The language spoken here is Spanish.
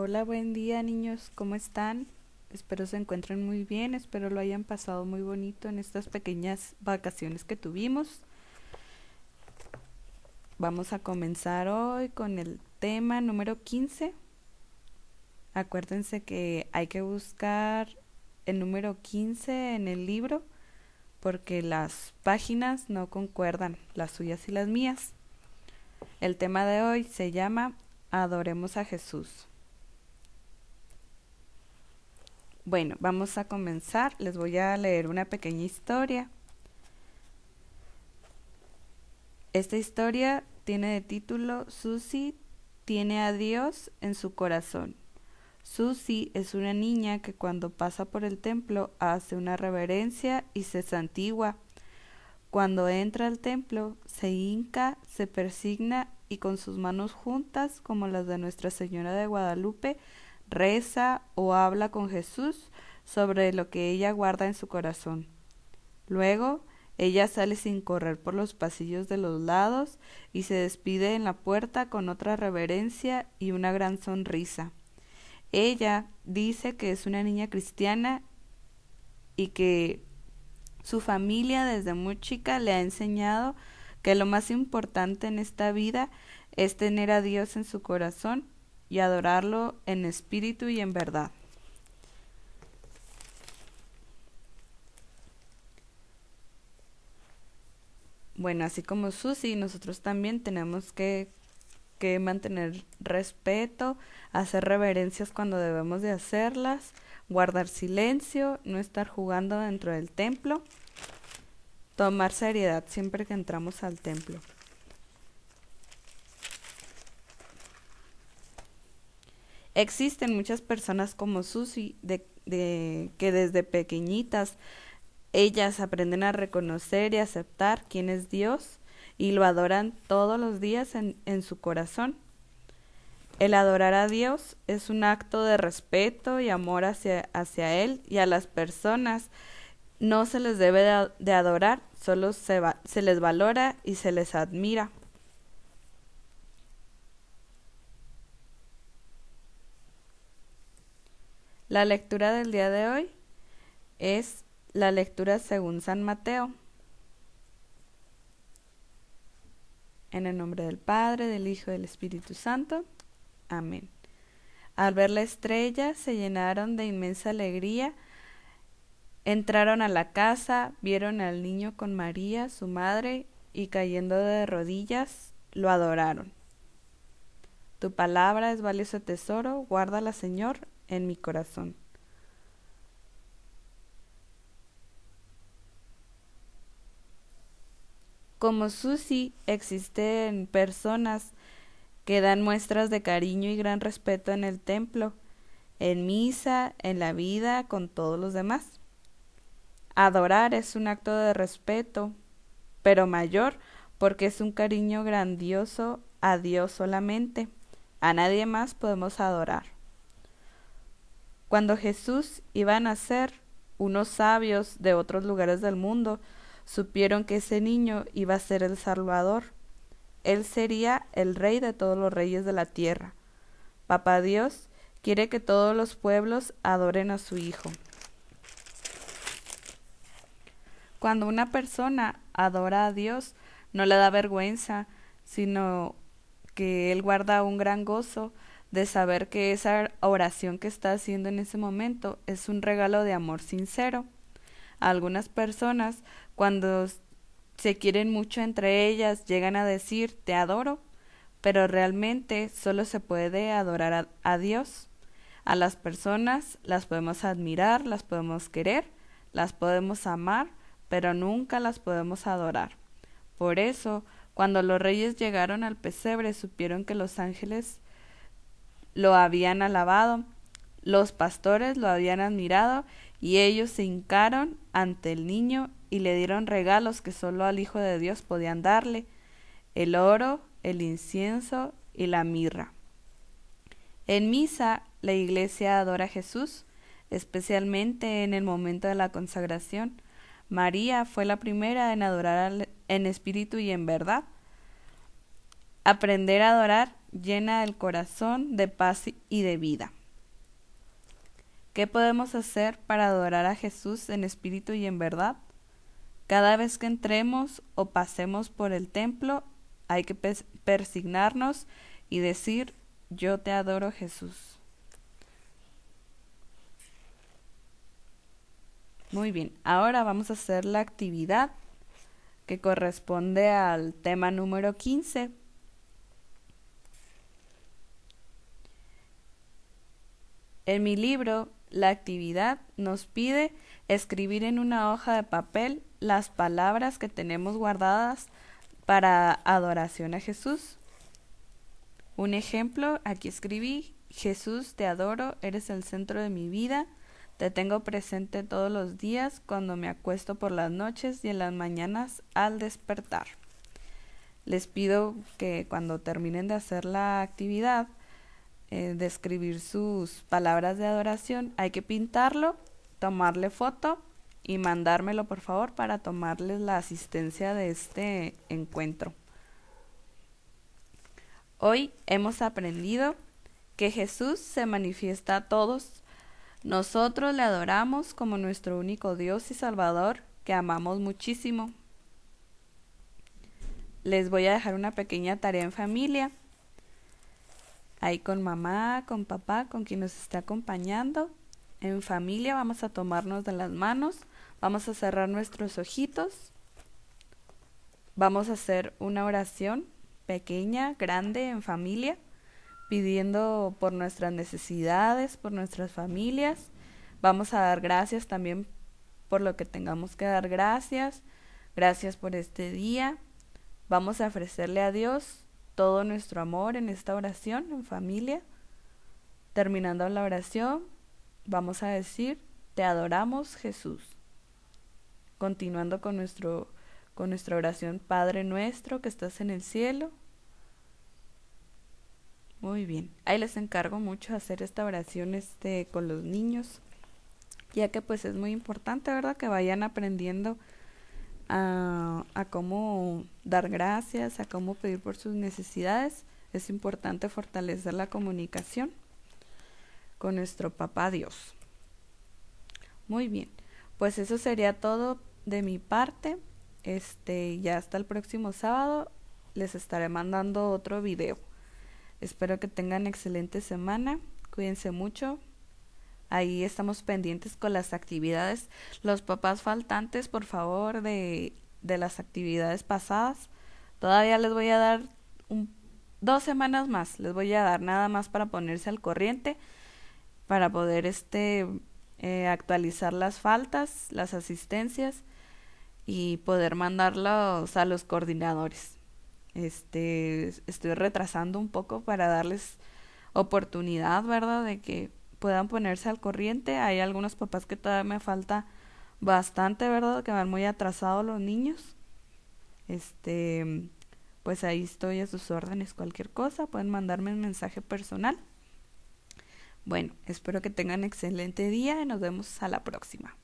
Hola, buen día niños, ¿cómo están? Espero se encuentren muy bien, espero lo hayan pasado muy bonito en estas pequeñas vacaciones que tuvimos. Vamos a comenzar hoy con el tema número 15. Acuérdense que hay que buscar el número 15 en el libro porque las páginas no concuerdan, las suyas y las mías. El tema de hoy se llama Adoremos a Jesús. Bueno, vamos a comenzar. Les voy a leer una pequeña historia. Esta historia tiene de título Susi tiene a Dios en su corazón. Susi es una niña que cuando pasa por el templo hace una reverencia y se santigua. Cuando entra al templo, se hinca, se persigna y con sus manos juntas, como las de Nuestra Señora de Guadalupe, reza o habla con Jesús sobre lo que ella guarda en su corazón. Luego, ella sale sin correr por los pasillos de los lados y se despide en la puerta con otra reverencia y una gran sonrisa. Ella dice que es una niña cristiana y que su familia desde muy chica le ha enseñado que lo más importante en esta vida es tener a Dios en su corazón y adorarlo en espíritu y en verdad. Bueno, así como Susi, nosotros también tenemos que, que mantener respeto, hacer reverencias cuando debemos de hacerlas, guardar silencio, no estar jugando dentro del templo, tomar seriedad siempre que entramos al templo. Existen muchas personas como Susi de, que desde pequeñitas ellas aprenden a reconocer y aceptar quién es Dios y lo adoran todos los días en, en su corazón. El adorar a Dios es un acto de respeto y amor hacia, hacia Él y a las personas. No se les debe de adorar, solo se, se les valora y se les admira. La lectura del día de hoy es la lectura según San Mateo. En el nombre del Padre, del Hijo y del Espíritu Santo. Amén. Al ver la estrella se llenaron de inmensa alegría, entraron a la casa, vieron al niño con María, su madre, y cayendo de rodillas, lo adoraron. Tu palabra es valioso tesoro, guárdala, Señor, en mi corazón. Como Susi, existen personas que dan muestras de cariño y gran respeto en el templo, en misa, en la vida, con todos los demás. Adorar es un acto de respeto, pero mayor, porque es un cariño grandioso a Dios solamente. A nadie más podemos adorar. Cuando Jesús iba a nacer, unos sabios de otros lugares del mundo supieron que ese niño iba a ser el Salvador. Él sería el rey de todos los reyes de la tierra. Papá Dios quiere que todos los pueblos adoren a su Hijo. Cuando una persona adora a Dios, no le da vergüenza, sino que Él guarda un gran gozo de saber que esa oración que está haciendo en ese momento es un regalo de amor sincero. algunas personas, cuando se quieren mucho entre ellas, llegan a decir te adoro, pero realmente solo se puede adorar a Dios. A las personas las podemos admirar, las podemos querer, las podemos amar, pero nunca las podemos adorar. Por eso, cuando los reyes llegaron al pesebre, supieron que los ángeles lo habían alabado, los pastores lo habían admirado, y ellos se hincaron ante el niño y le dieron regalos que solo al Hijo de Dios podían darle, el oro, el incienso y la mirra. En misa, la iglesia adora a Jesús, especialmente en el momento de la consagración. María fue la primera en adorar en espíritu y en verdad. Aprender a adorar llena el corazón de paz y de vida. ¿Qué podemos hacer para adorar a Jesús en espíritu y en verdad? Cada vez que entremos o pasemos por el templo, hay que persignarnos y decir, yo te adoro Jesús. Muy bien, ahora vamos a hacer la actividad que corresponde al tema número 15, En mi libro, la actividad nos pide escribir en una hoja de papel las palabras que tenemos guardadas para adoración a Jesús. Un ejemplo, aquí escribí, Jesús, te adoro, eres el centro de mi vida, te tengo presente todos los días cuando me acuesto por las noches y en las mañanas al despertar. Les pido que cuando terminen de hacer la actividad eh, describir sus palabras de adoración, hay que pintarlo, tomarle foto y mandármelo por favor para tomarles la asistencia de este encuentro. Hoy hemos aprendido que Jesús se manifiesta a todos. Nosotros le adoramos como nuestro único Dios y Salvador que amamos muchísimo. Les voy a dejar una pequeña tarea en familia ahí con mamá, con papá, con quien nos está acompañando. En familia vamos a tomarnos de las manos, vamos a cerrar nuestros ojitos, vamos a hacer una oración pequeña, grande, en familia, pidiendo por nuestras necesidades, por nuestras familias. Vamos a dar gracias también por lo que tengamos que dar gracias. Gracias por este día. Vamos a ofrecerle a Dios todo nuestro amor en esta oración, en familia. Terminando la oración, vamos a decir, te adoramos Jesús. Continuando con, nuestro, con nuestra oración, Padre nuestro que estás en el cielo. Muy bien, ahí les encargo mucho hacer esta oración este, con los niños, ya que pues es muy importante, ¿verdad? Que vayan aprendiendo a, cómo dar gracias, a cómo pedir por sus necesidades, es importante fortalecer la comunicación con nuestro papá Dios. Muy bien, pues eso sería todo de mi parte. Este, ya hasta el próximo sábado les estaré mandando otro video. Espero que tengan excelente semana. Cuídense mucho. Ahí estamos pendientes con las actividades. Los papás faltantes, por favor, de, de las actividades pasadas. Todavía les voy a dar dos semanas más. Les voy a dar nada más para ponerse al corriente, para poder este, eh, actualizar las faltas, las asistencias y poder mandarlos a los coordinadores. Este, estoy retrasando un poco para darles oportunidad, ¿verdad? De que puedan ponerse al corriente. Hay algunos papás que todavía me falta bastante, ¿verdad? Que van muy atrasados los niños. Este, pues ahí estoy a sus órdenes. Cualquier cosa, pueden mandarme un mensaje personal. Bueno, espero que tengan excelente día y nos vemos a la próxima.